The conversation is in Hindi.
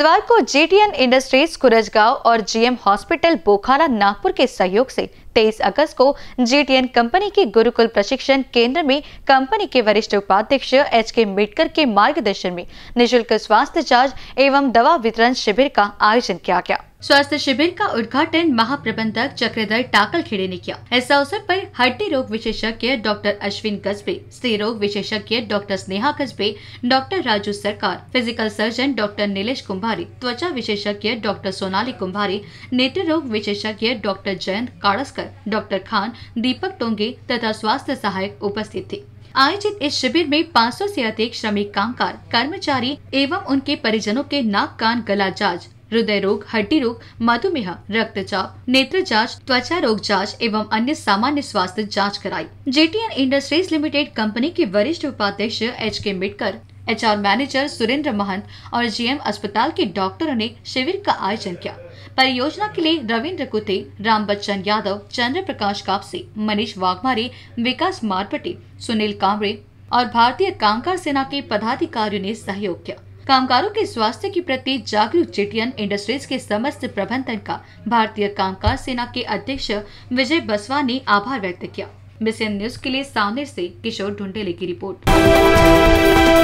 बुधवार को जेटीएन इंडस्ट्रीज कुरजगांव और जीएम हॉस्पिटल बोखारा नागपुर के सहयोग से 23 अगस्त को जेटीएन कंपनी के गुरुकुल प्रशिक्षण केंद्र में कंपनी के वरिष्ठ उपाध्यक्ष एच के मेटकर के मार्गदर्शन में निशुल्क स्वास्थ्य जांच एवं दवा वितरण शिविर का आयोजन किया गया स्वास्थ्य शिविर का उद्घाटन महाप्रबंधक चक्रधर टाकल खेड़े ने किया इस अवसर पर हड्डी रोग विशेषज्ञ डॉक्टर अश्विन कस्बे स्त्री रोग विशेषज्ञ डॉक्टर स्नेहा कस्बे doctor Raju Sarkar physical surgeon doctor Nilesh Kumbhari त्वचा विशेषज्ञ डॉक्टर सोनाली कुंभारी नेत्र रोग विशेषज्ञ डॉक्टर जयंत काड़स्कर डॉक्टर खान दीपक टोंगे तथा स्वास्थ्य सहायक उपस्थित थे आयोजित इस शिविर में 500 से अधिक श्रमिक कामकार कर्मचारी एवं उनके परिजनों के नाक कान गला जांच हृदय रोग हड्डी रोग मधुमेह रक्तचाप नेत्र जांच त्वचा रोग जांच एवं अन्य सामान्य स्वास्थ्य जांच कराई जेटीएन इंडस्ट्रीज लिमिटेड कंपनी के वरिष्ठ उपाध्यक्ष H K Mitkar HR manager Surendra Mahant और जीएम अस्पताल के डॉक्टरों ने शिविर का आयोजन किया परियोजना के लिए रविन्द्र कुते राम बच्चन यादव चंद्र प्रकाश कापसे मनीष वाघमारे विकास मारपटे सुनील कांवड़े और भारतीय कामकार सेना के पदाधिकारियों ने सहयोग किया कामगारों के स्वास्थ्य के प्रति जागरूक चिटियन इंडस्ट्रीज के समस्त प्रबंधन का भारतीय कामकार सेना के अध्यक्ष विजय बसवा ने आभार व्यक्त किया मिशन न्यूज के लिए सामने से किशोर ढुंडेले की रिपोर्ट